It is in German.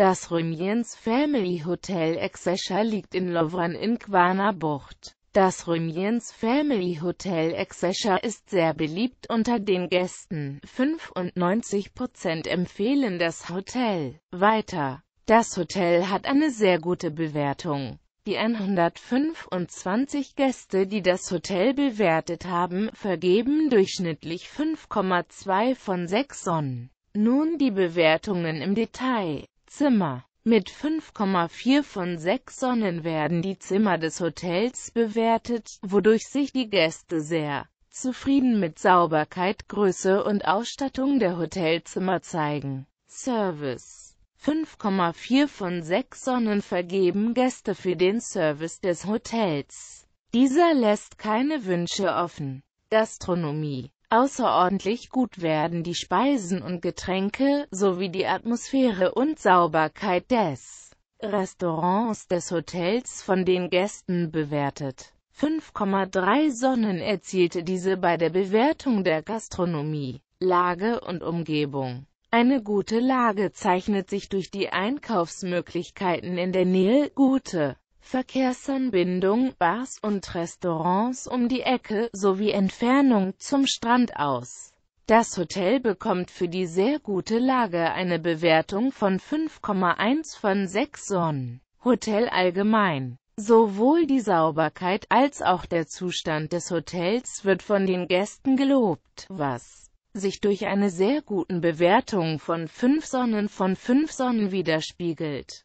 Das Rymyens Family Hotel Exesha liegt in Lovran in Quana-Bucht. Das Rymyens Family Hotel Exesha ist sehr beliebt unter den Gästen. 95% empfehlen das Hotel. Weiter. Das Hotel hat eine sehr gute Bewertung. Die 125 Gäste, die das Hotel bewertet haben, vergeben durchschnittlich 5,2 von 6 Sonnen. Nun die Bewertungen im Detail. Zimmer. Mit 5,4 von 6 Sonnen werden die Zimmer des Hotels bewertet, wodurch sich die Gäste sehr zufrieden mit Sauberkeit, Größe und Ausstattung der Hotelzimmer zeigen. Service 5,4 von 6 Sonnen vergeben Gäste für den Service des Hotels. Dieser lässt keine Wünsche offen. Gastronomie Außerordentlich gut werden die Speisen und Getränke, sowie die Atmosphäre und Sauberkeit des Restaurants des Hotels von den Gästen bewertet. 5,3 Sonnen erzielte diese bei der Bewertung der Gastronomie, Lage und Umgebung. Eine gute Lage zeichnet sich durch die Einkaufsmöglichkeiten in der Nähe, gute Verkehrsanbindung, Bars und Restaurants um die Ecke, sowie Entfernung zum Strand aus. Das Hotel bekommt für die sehr gute Lage eine Bewertung von 5,1 von 6 Sonnen. Hotel allgemein Sowohl die Sauberkeit als auch der Zustand des Hotels wird von den Gästen gelobt, was sich durch eine sehr guten Bewertung von 5 Sonnen von 5 Sonnen widerspiegelt.